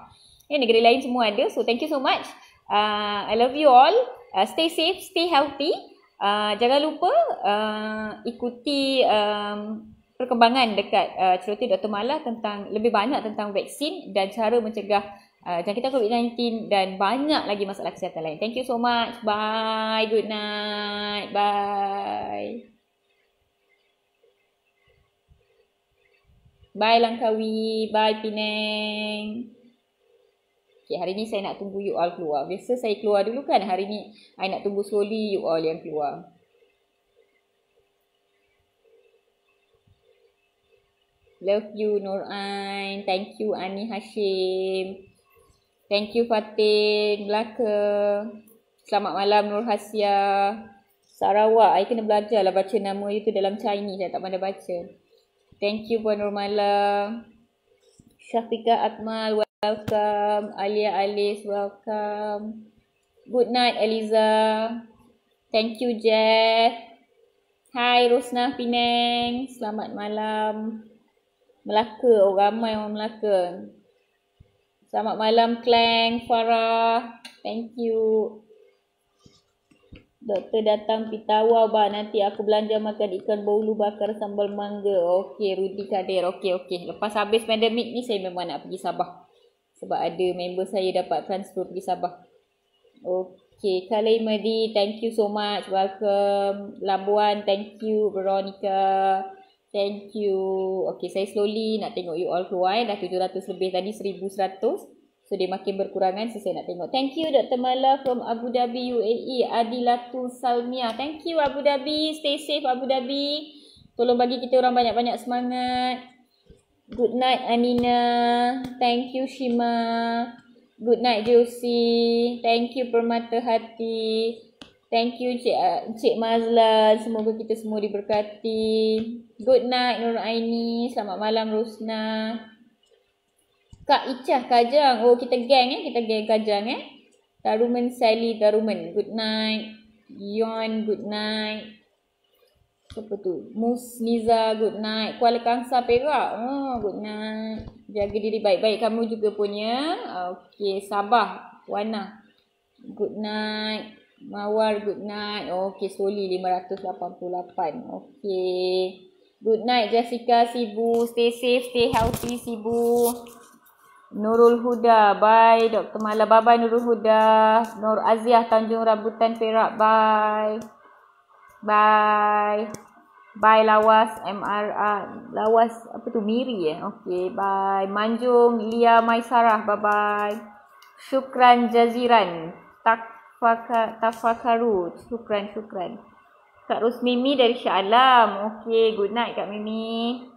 Eh, negeri lain semua ada. So thank you so much. Uh, I love you all. Uh, stay safe, stay healthy. Uh, jangan lupa uh, ikuti um, perkembangan dekat uh, cerita Dr. Malah tentang lebih banyak tentang vaksin dan cara mencegah uh, jangkitan COVID-19 dan banyak lagi masalah kesihatan lain. Thank you so much. Bye. Good night. Bye. Bye Langkawi. Bye Penang okay, hari ni saya nak tunggu you all keluar. Biasa saya keluar dulu kan. Hari ni saya nak tunggu slowly you all yang keluar. Love you Nur Ain. Thank you Ani Hashim. Thank you Fatin Melaka. Selamat malam Nur Hasya. Sarawak, saya kena belajar lah baca nama you tu dalam Chinese. Saya tak pandai baca. Thank you Puan Nur Malam. Syafiqah Akmal. Welcome Alia Alif, welcome. Good night Eliza. Thank you Jeff. Hi, Rosna Pinang, selamat malam. Melaka, oh ramai orang Melaka. Selamat malam Klang, Farah. Thank you. Doktor datang pitawau ba nanti aku belanja makan ikan bolu bakar sambal mangga. Okey, Rudi Kadir. Okey, okey. Lepas habis pandemik ni saya memang nak pergi Sabah sebab ada member saya dapat transfer pergi Sabah. Okay, Kalai Medi, thank you so much. Welcome. Labuan, thank you. Veronica, thank you. Okay, saya slowly nak tengok you all keluar. Eh. Dah 700 lebih tadi, 1100. So, dia makin berkurangan. So, saya nak tengok. Thank you, Dr. Mala from Abu Dhabi, UAE. Adilatu Salmia. Thank you, Abu Dhabi. Stay safe, Abu Dhabi. Tolong bagi kita orang banyak-banyak semangat. Good night Amina. Thank you Shima. Good night Josie. Thank you Permata Hati. Thank you Cik, uh, Cik Mazlan. Semoga kita semua diberkati. Good night Nur Aini. Selamat malam Rusna. Kak Icah Kajang. Oh kita geng eh. Kita geng Kajang eh. Taruman Sally Taruman. Good night. Yon, good night apa tu Mus Niza good night Kuala Kangsar Perak oh, good night jaga diri baik-baik kamu juga punya okey Sabah Wana good night Mawar good night okey Soli 588 okey good night Jessica Sibu stay safe stay healthy Sibu Nurul Huda bye Dr Mala Nurul Huda Nur Aziah Tanjung rabutan Perak bye Bye. Bye Lawas MRR. Lawas apa tu? Miri eh. Okay. Bye. Manjung Lia Maisarah. Bye-bye. Syukran Jaziran. Takfaka, tafakaru. Syukran, syukran. Kak Rusmimi dari Shah Alam. Okay. Good night Kak Mimi.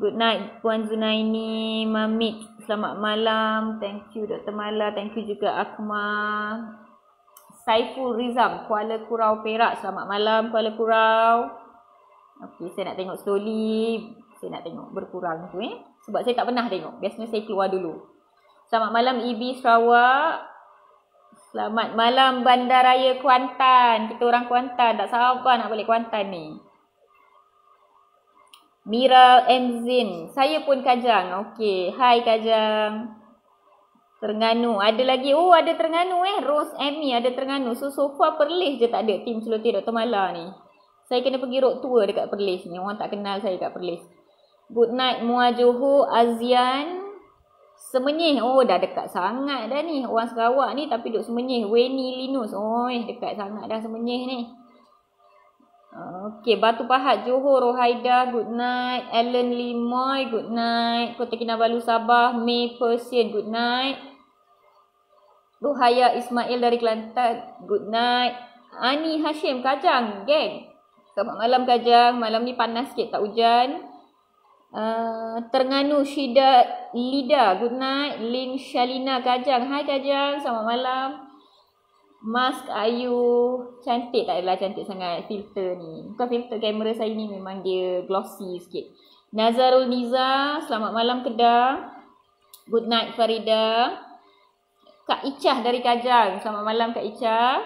Good night Puan Zunaini. Mamit. Selamat malam. Thank you Dr. Mala. Thank you juga Akmal. Saiful Rizam, Kuala Kurau Perak. Selamat malam Kuala Kurau. Okey, saya nak tengok slowly. Saya nak tengok berkurang tu eh. Sebab saya tak pernah tengok. Biasanya saya keluar dulu. Selamat malam Ibi Sarawak. Selamat malam Bandaraya Kuantan. Kita orang Kuantan. Tak sabar nak balik Kuantan ni. Mira Mzin, Saya pun Kajang. Okey. Hai Kajang. Terengganu. Ada lagi. Oh, ada Terengganu eh. Rose Amy ada Terengganu. So, so far Perlis je tak ada tim celoteh Dr. Mala ni. Saya kena pergi road tour dekat Perlis ni. Orang tak kenal saya dekat Perlis. Good night Mua Johor, Azian. Semenyih. Oh, dah dekat sangat dah ni. Orang Sarawak ni tapi duduk Semenyih. Weni Linus. Oh, dekat sangat dah Semenyih ni. Okay, Batu Pahat, Johor, Rohaida, good night. Ellen Limoy, good night. Kota Kinabalu, Sabah, May Persian, good night. Ruhaya Ismail dari Kelantan. Good night. Ani Hashim Kajang, geng. Selamat malam Kajang. Malam ni panas sikit tak hujan. Uh, Terengganu Shida Lida. Good night. Ling Shalina Kajang. Hai Kajang. Selamat malam. Mask Ayu. Cantik tak adalah cantik sangat filter ni. Bukan filter kamera saya ni memang dia glossy sikit. Nazarul Niza. Selamat malam Kedah. Good night Farida. Farida. Kak Icah dari Kajang. Selamat malam Kak Icah.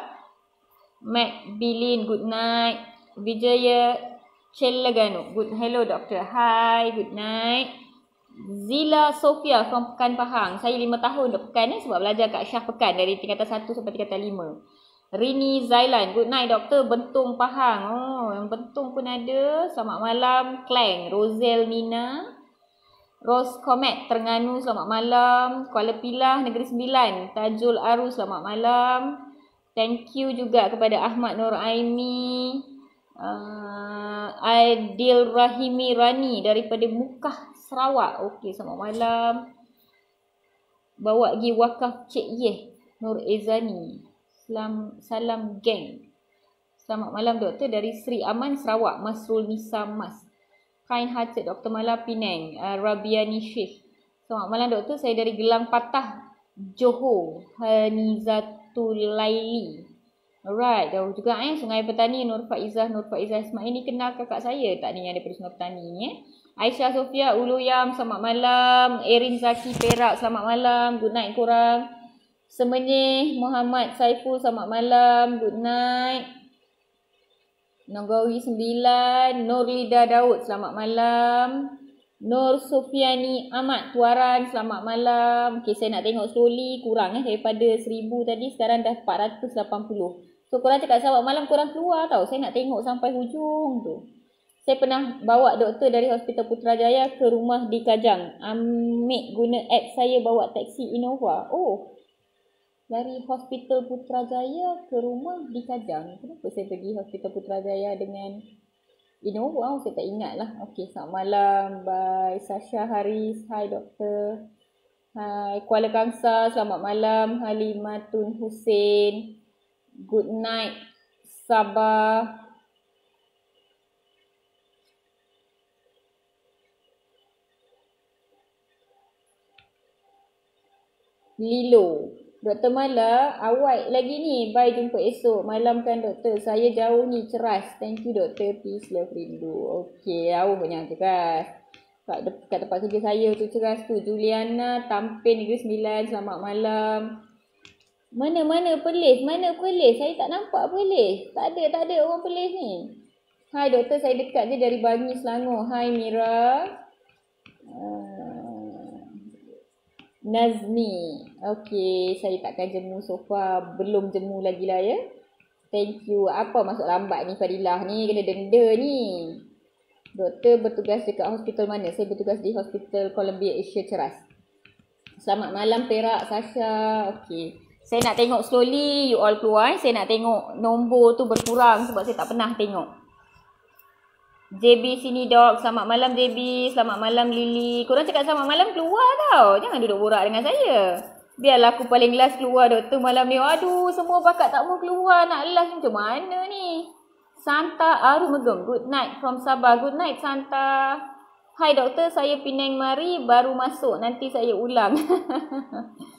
Mac Bilin, good night. Vijaya Chelaganu, good hello doktor. Hi, good night. Zila Sofia from Pekan Pahang. Saya lima tahun dah Pekan eh, sebab belajar kat Syah Pekan dari tingkatan satu sampai tingkatan lima. Rini Zailan, good night doktor. Bentung Pahang. Oh, yang Bentong pun ada. Selamat malam, Klang. Rosel Nina. Komet, Terengganu, selamat malam. Kuala Pilah, Negeri Sembilan, Tajul Aru, selamat malam. Thank you juga kepada Ahmad Nur Aini. Uh, Adil Rahimi Rani daripada Mukah, Sarawak. Okey, selamat malam. Bawa pergi wakaf Cik Yeh Nur Ezani. Salam, salam geng. Selamat malam doktor dari Sri Aman, Sarawak. Masrul Nisa Mas. Kain hearted Dr. Malah Penang, uh, Rabia Nishif. Selamat malam doktor, saya dari Gelang Patah, Johor, Hanizatul uh, Laili. Alright, jauh juga eh. Sungai Petani, Nur Faizah, Nur Faizah Ismail ni kenal kakak saya tak ni yang daripada Sungai Petani ni eh. Aisyah Sofia Uluyam, selamat malam. Erin Zaki Perak, selamat malam. Good night korang. Semenyih Muhammad Saiful, selamat malam. Good night. Nogawi 9, Nur Lida Daud selamat malam. Nur Sofiani Ahmad Tuaran selamat malam. Okey saya nak tengok slowly kurang eh daripada 1000 tadi sekarang dah 480. So korang cakap selamat malam korang keluar tau. Saya nak tengok sampai hujung tu. Saya pernah bawa doktor dari Hospital Putrajaya ke rumah di Kajang. Ambil guna app saya bawa taksi Innova. Oh, dari Hospital Putrajaya ke rumah di Kajang. Kenapa saya pergi Hospital Putrajaya dengan you know, wow, saya tak ingat lah. Okay, selamat malam. Bye, Sasha Haris. Hai, Doktor. Hai, Kuala Kangsa. Selamat malam. Halimatun Hussein. Good night. Sabah. Lilo. Doktor Mala, awak lagi ni. Bye jumpa esok. Malam kan doktor. Saya jauh ni ceras. Thank you doktor. Peace, love, rindu. Okay, awak banyak ceras. Kat, kat tempat kerja saya tu ceras tu. Juliana, Tampin, Negeri Sembilan. Selamat malam. Mana-mana pelis? Mana pelis? Saya tak nampak pelis. Tak ada, tak ada orang pelis ni. Hai doktor, saya dekat je dari Bangi, Selangor. Hai Mira. Uh. Nazmi. Okey, saya takkan jemu sofa. Belum jemu lagi lah ya. Thank you. Apa masuk lambat ni Fadilah ni? Kena denda ni. Doktor bertugas dekat hospital mana? Saya bertugas di hospital Columbia Asia Ceras. Selamat malam Perak, Sasha. Okey. Saya nak tengok slowly you all keluar. Eh. Saya nak tengok nombor tu berkurang sebab saya tak pernah tengok. JB sini dok. Selamat malam JB. Selamat malam Lily. Korang cakap selamat malam keluar tau. Jangan duduk borak dengan saya. Biarlah aku paling last keluar doktor malam ni. Aduh, semua pakat tak mau keluar. Nak last macam mana ni? Santa Arumagam. Good night from Sabah. Good night Santa. Hai doktor, saya Penang Mari baru masuk. Nanti saya ulang.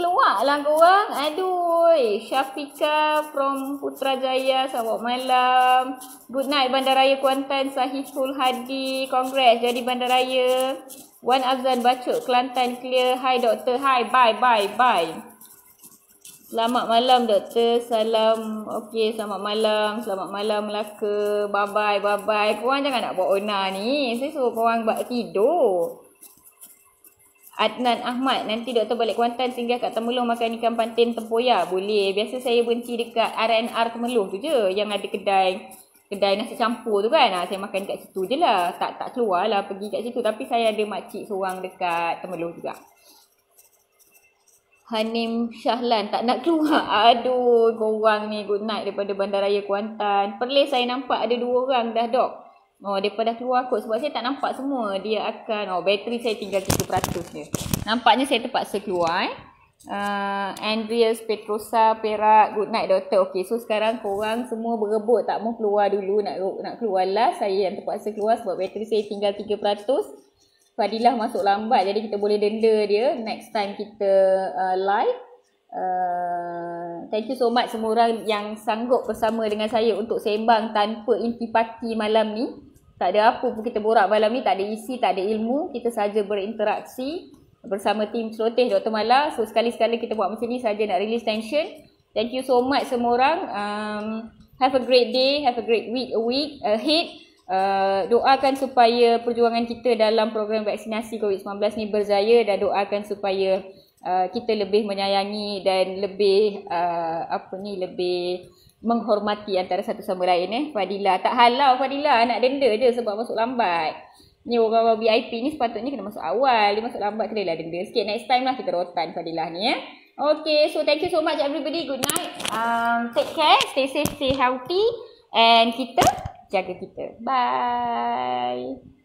keluar lah korang. Aduh, Syafika from Putrajaya, selamat malam. Good night Bandaraya Kuantan, Sahihul Hadi. Kongres jadi Bandaraya. Wan Azan Bacuk Kelantan clear. Hi doktor. Hi. Bye. Bye. Bye. Selamat malam doktor. Salam. Okey. Selamat malam. Selamat malam Melaka. Bye-bye. Bye-bye. Korang jangan nak buat onar ni. Saya suruh korang buat tidur. Adnan Ahmad. Nanti doktor balik Kuantan tinggal kat Temeluh makan ikan pantin tempoya. Boleh. Biasa saya berhenti dekat R&R Temeluh tu je. Yang ada kedai kedai nasi campur tu kan. Ha, saya makan kat situ je lah. Tak, tak keluar lah pergi kat situ. Tapi saya ada makcik seorang dekat Temeluh juga. Hanim Syahlan tak nak keluar. Aduh, korang ni good night daripada bandaraya Kuantan. Perlis saya nampak ada dua orang dah dok. Oh, daripada dah keluar kot sebab saya tak nampak semua dia akan oh bateri saya tinggal 7% dia. Nampaknya saya terpaksa keluar eh. Uh, Andreas, Petrosa, Perak, good night doktor. Okay, so sekarang korang semua berebut tak mau keluar dulu nak nak keluar lah. Saya yang terpaksa keluar sebab bateri saya tinggal 3%. Fadilah masuk lambat jadi kita boleh denda dia next time kita uh, live. Uh, thank you so much semua orang yang sanggup bersama dengan saya untuk sembang tanpa intipati malam ni tak ada apa pun kita borak malam ni tak ada isi tak ada ilmu kita saja berinteraksi bersama tim Slotih Dr. Mala so sekali-sekala kita buat macam ni saja nak release tension thank you so much semua orang um, have a great day have a great week a week ahead uh, doakan supaya perjuangan kita dalam program vaksinasi COVID-19 ni berjaya dan doakan supaya uh, kita lebih menyayangi dan lebih uh, apa ni lebih menghormati antara satu sama lain eh Fadila tak halau Fadila nak denda je sebab masuk lambat ni orang-orang VIP ni sepatutnya kena masuk awal dia masuk lambat kena lah denda sikit next time lah kita rotan Fadila ni eh Okay, so thank you so much everybody. Good night. Um, take care, stay safe, stay healthy. And kita jaga kita. Bye.